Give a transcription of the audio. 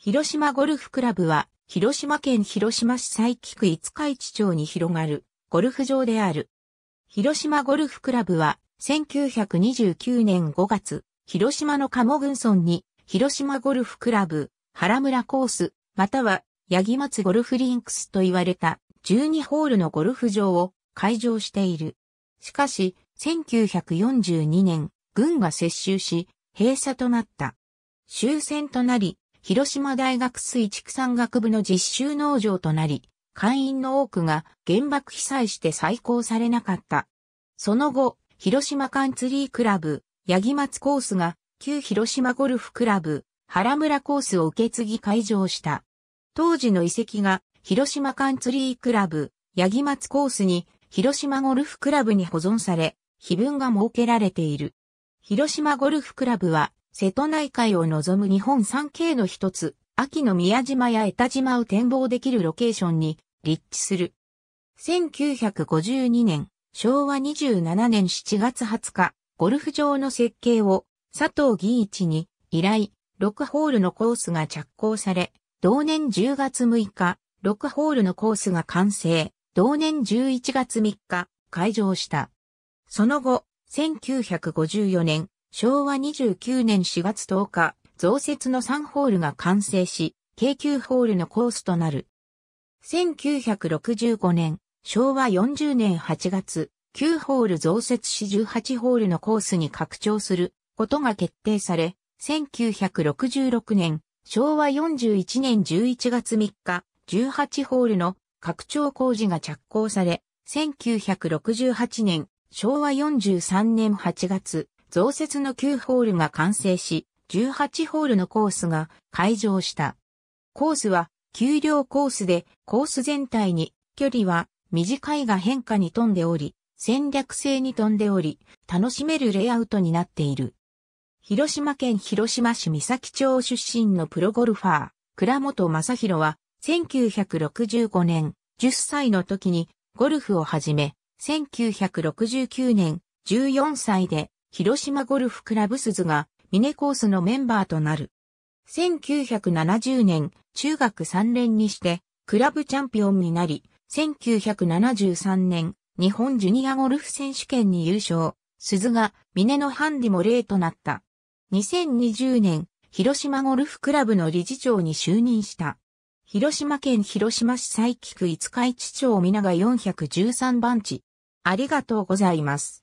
広島ゴルフクラブは、広島県広島市佐伯区五日市町に広がるゴルフ場である。広島ゴルフクラブは、1929年5月、広島の鴨群村に、広島ゴルフクラブ、原村コース、または、八木松ゴルフリンクスと言われた12ホールのゴルフ場を開場している。しかし、1942年、軍が接収し、閉鎖となった。終戦となり、広島大学水畜産学部の実習農場となり、会員の多くが原爆被災して再興されなかった。その後、広島カンツリークラブ、八木松コースが旧広島ゴルフクラブ、原村コースを受け継ぎ会場した。当時の遺跡が広島カンツリークラブ、八木松コースに広島ゴルフクラブに保存され、碑文が設けられている。広島ゴルフクラブは瀬戸内海を望む日本三景の一つ、秋の宮島や江田島を展望できるロケーションに立地する。1952年、昭和27年7月20日、ゴルフ場の設計を佐藤義一に依頼、6ホールのコースが着工され、同年10月6日、6ホールのコースが完成、同年11月3日、開場した。その後、1954年、昭和29年4月10日、増設の3ホールが完成し、京急ホールのコースとなる。1965年、昭和40年8月、9ホール増設し18ホールのコースに拡張することが決定され、1966年、昭和41年11月3日、18ホールの拡張工事が着工され、1968年、昭和43年8月、増設の9ホールが完成し、18ホールのコースが開場した。コースは丘陵コースでコース全体に距離は短いが変化に富んでおり、戦略性に富んでおり、楽しめるレイアウトになっている。広島県広島市三崎町出身のプロゴルファー、倉本正宏は、1965年、10歳の時にゴルフを始め、1969年、14歳で広島ゴルフクラブ鈴が、ミネコースのメンバーとなる。1970年、中学3連にして、クラブチャンピオンになり、1973年、日本ジュニアゴルフ選手権に優勝、鈴が、峰のハンディも例となった。2020年、広島ゴルフクラブの理事長に就任した。広島県広島市佐伯区五日市町皆が413番地。ありがとうございます。